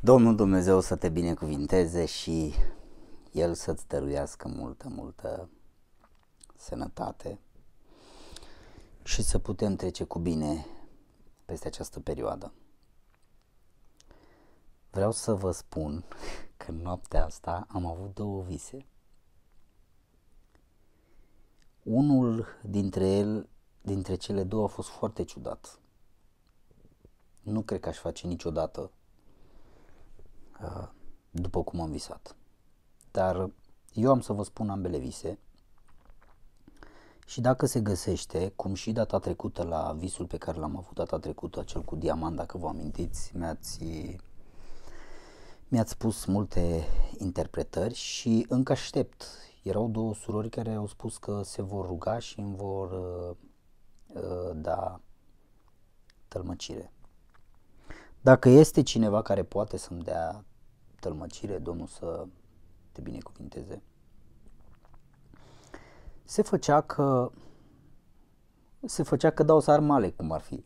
Domnul Dumnezeu să te binecuvinteze și El să-ți dăruiască multă, multă sănătate și să putem trece cu bine peste această perioadă. Vreau să vă spun că noaptea asta am avut două vise. Unul dintre el, dintre cele două a fost foarte ciudat. Nu cred că aș face niciodată Uh, după cum am visat. Dar eu am să vă spun ambele vise și dacă se găsește, cum și data trecută la visul pe care l-am avut data trecută, cel cu diamant, dacă vă amintiți, mi-ați mi-ați spus multe interpretări și încă aștept. Erau două surori care au spus că se vor ruga și îmi vor uh, uh da tălmăcire. Dacă este cineva care poate să-mi dea tălmăcire, Domnul să te binecuvinteze. Se făcea că se făcea că dau sarmale, cum ar fi.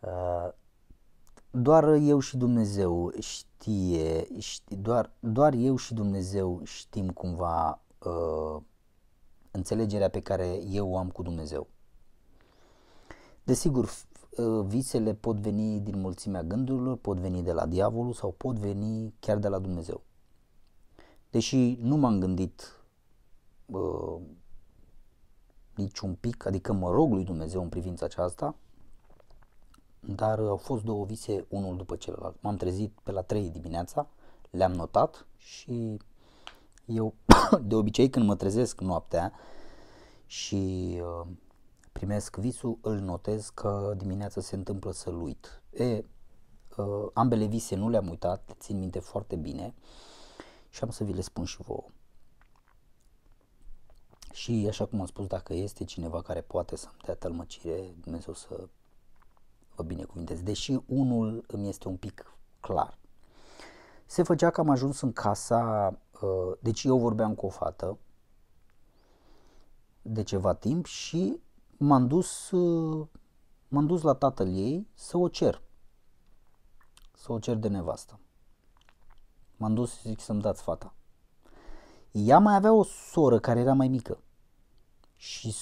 Uh, doar eu și Dumnezeu știe, știe doar, doar eu și Dumnezeu știm cumva uh, înțelegerea pe care eu o am cu Dumnezeu. Desigur, Ă, visele pot veni din mulțimea gândurilor, pot veni de la diavolul sau pot veni chiar de la Dumnezeu. Deși nu m-am gândit uh, niciun pic, adică mă rog lui Dumnezeu în privința aceasta, dar au fost două vise unul după celălalt. M-am trezit pe la 3 dimineața, le-am notat și eu de obicei când mă trezesc noaptea și uh, primesc visul, îl notez că dimineața se întâmplă să-l uit. E, uh, ambele vise nu le-am uitat, le țin minte foarte bine și am să vi le spun și vouă. Și așa cum am spus, dacă este cineva care poate să-mi dea tălmăcire, Dumnezeu să vă binecuvintez. Deși unul îmi este un pic clar. Se făcea că am ajuns în casa, uh, deci eu vorbeam cu o fată de ceva timp și m-am dus, uh, m-am dus la tatăl ei să o cer, să o cer de nevastă. M-am dus și zic să-mi dați fata. Ea mai avea o soră care era mai mică și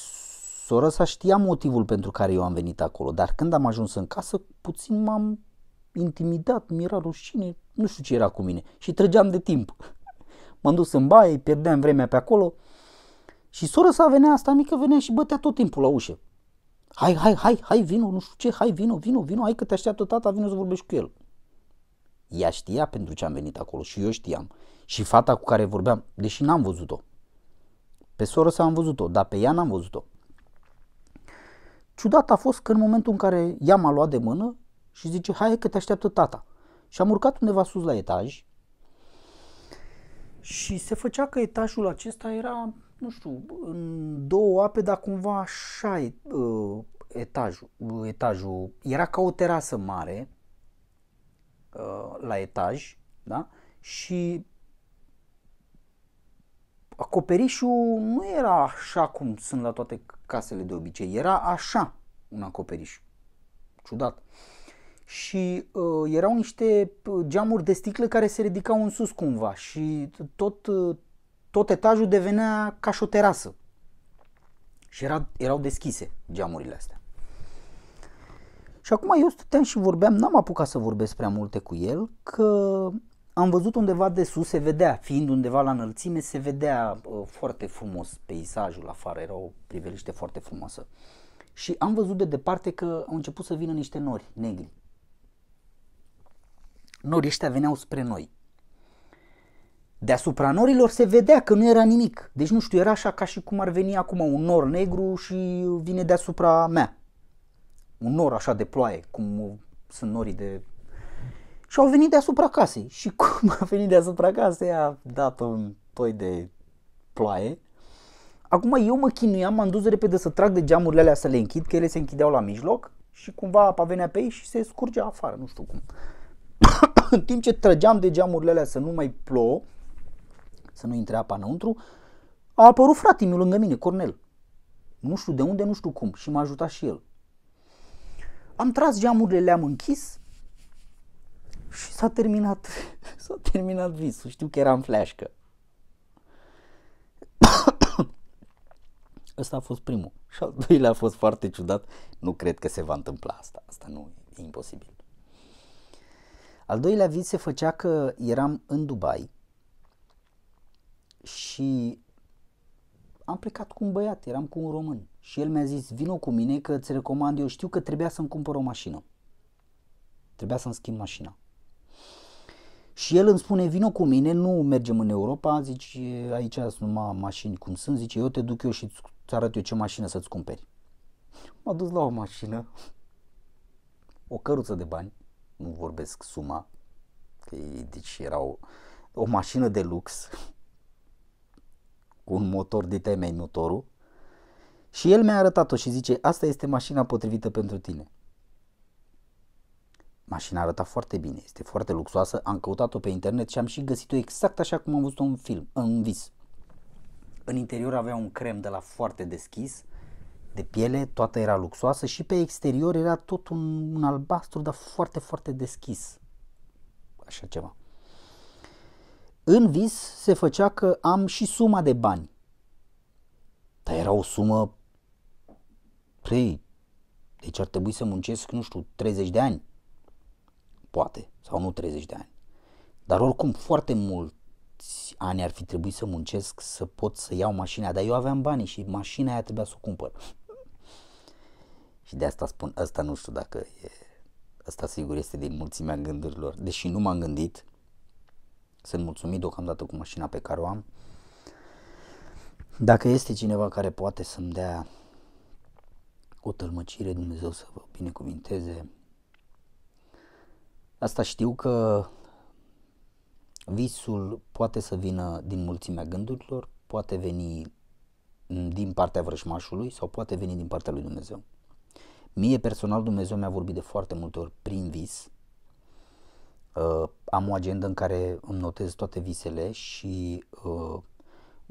sora sa știa motivul pentru care eu am venit acolo, dar când am ajuns în casă, puțin m-am intimidat, mi-era rușine, nu știu ce era cu mine și trăgeam de timp. M-am dus în baie, pierdeam vremea pe acolo, și sora sa venea asta mică, venea și bătea tot timpul la ușă. Hai, hai, hai, hai, vino, nu știu ce, hai, vino, vino, vino, hai că te așteaptă tata, vino să vorbești cu el. Ea știa pentru ce am venit acolo și eu știam. Și fata cu care vorbeam, deși n-am văzut-o. Pe soră sa am văzut-o, dar pe ea n-am văzut-o. Ciudat a fost că în momentul în care ea m-a luat de mână și zice, hai că te așteaptă tata. Și am urcat undeva sus la etaj și se făcea că etajul acesta era nu știu, în două ape, dar cumva așa e, uh, etajul, uh, etajul. Era ca o terasă mare uh, la etaj, da? Și acoperișul nu era așa cum sunt la toate casele de obicei, era așa un acoperiș. Ciudat. Și uh, erau niște uh, geamuri de sticlă care se ridicau în sus cumva și tot uh, tot etajul devenea ca și o terasă. Și era, erau deschise geamurile astea. Și acum eu stăteam și vorbeam, n-am apucat să vorbesc prea multe cu el, că am văzut undeva de sus, se vedea, fiind undeva la înălțime, se vedea uh, foarte frumos peisajul afară, era o priveliște foarte frumoasă. Și am văzut de departe că au început să vină niște nori negri. Norii ăștia veneau spre noi. Deasupra norilor se vedea că nu era nimic. Deci nu știu, era așa ca și cum ar veni acum un nor negru și vine deasupra mea. Un nor așa de ploaie, cum sunt norii de... Și au venit deasupra casei. Și cum a venit deasupra casei, a dat un toi de ploaie. Acum eu mă chinuiam, m-am dus repede să trag de geamurile alea să le închid, că ele se închideau la mijloc și cumva apa venea pe ei și se scurgea afară, nu știu cum. În timp ce trăgeam de geamurile alea să nu mai plouă, să nu intre apa înăuntru, a apărut fratele meu lângă mine, Cornel. Nu știu de unde, nu știu cum și m-a ajutat și el. Am tras geamurile, le-am închis și s-a terminat, s-a terminat visul. Știu că eram fleașcă. Ăsta a fost primul. Și al doilea a fost foarte ciudat. Nu cred că se va întâmpla asta. Asta nu e imposibil. Al doilea vis se făcea că eram în Dubai și am plecat cu un băiat, eram cu un român și el mi-a zis, vino cu mine că îți recomand, eu știu că trebuia să-mi cumpăr o mașină. Trebuia să-mi schimb mașina. Și el îmi spune, vino cu mine, nu mergem în Europa, zici, aici sunt numai mașini cum sunt, zice, eu te duc eu și îți arăt eu ce mașină să-ți cumperi. M-a dus la o mașină, o căruță de bani, nu vorbesc suma, că ei, deci erau o mașină de lux, cu un motor de temei nu Și el mi-a arătat-o și zice, asta este mașina potrivită pentru tine. Mașina arăta foarte bine, este foarte luxoasă, am căutat-o pe internet și am și găsit-o exact așa cum am văzut-o în film, în vis. În interior avea un crem de la foarte deschis, de piele, toată era luxoasă și pe exterior era tot un, un albastru, dar foarte, foarte deschis. Așa ceva. În vis se făcea că am și suma de bani. Dar era o sumă... Păi, deci ar trebui să muncesc, nu știu, 30 de ani. Poate, sau nu 30 de ani. Dar oricum, foarte mulți ani ar fi trebuit să muncesc să pot să iau mașina, dar eu aveam bani și mașina aia trebuia să o cumpăr. și de asta spun, asta nu știu dacă e... Asta sigur este din mulțimea gândurilor, deși nu m-am gândit, sunt mulțumit deocamdată cu mașina pe care o am. Dacă este cineva care poate să-mi dea o tălmăcire, Dumnezeu să vă binecuvinteze. Asta știu că visul poate să vină din mulțimea gândurilor, poate veni din partea vrăjmașului sau poate veni din partea lui Dumnezeu. Mie personal Dumnezeu mi-a vorbit de foarte multe ori prin vis, Uh, am o agendă în care îmi notez toate visele și uh,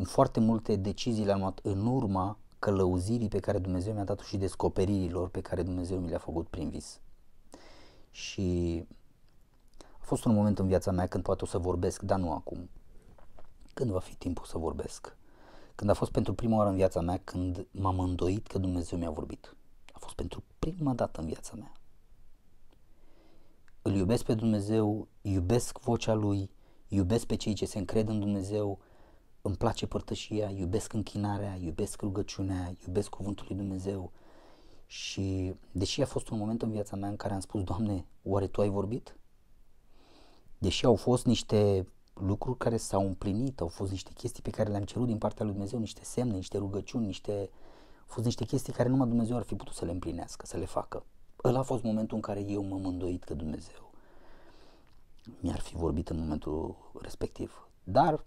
foarte multe decizii le-am luat în urma călăuzirii pe care Dumnezeu mi-a dat-o și descoperirilor pe care Dumnezeu mi le-a făcut prin vis. Și a fost un moment în viața mea când poate o să vorbesc, dar nu acum. Când va fi timpul să vorbesc? Când a fost pentru prima oară în viața mea când m-am îndoit că Dumnezeu mi-a vorbit. A fost pentru prima dată în viața mea îl iubesc pe Dumnezeu, iubesc vocea Lui, iubesc pe cei ce se încred în Dumnezeu, îmi place părtășia, iubesc închinarea, iubesc rugăciunea, iubesc cuvântul lui Dumnezeu. Și deși a fost un moment în viața mea în care am spus, Doamne, oare Tu ai vorbit? Deși au fost niște lucruri care s-au împlinit, au fost niște chestii pe care le-am cerut din partea lui Dumnezeu, niște semne, niște rugăciuni, niște... au fost niște chestii care numai Dumnezeu ar fi putut să le împlinească, să le facă ăla a fost momentul în care eu m-am îndoit că Dumnezeu mi-ar fi vorbit în momentul respectiv. Dar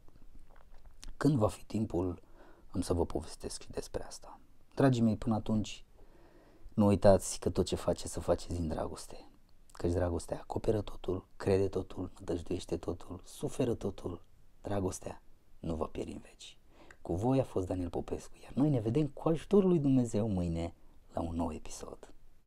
când va fi timpul, am să vă povestesc și despre asta. Dragii mei, până atunci, nu uitați că tot ce faceți, să faceți din dragoste. Căci dragostea acoperă totul, crede totul, nădăjduiește totul, suferă totul. Dragostea nu va pieri în veci. Cu voi a fost Daniel Popescu, iar noi ne vedem cu ajutorul lui Dumnezeu mâine la un nou episod.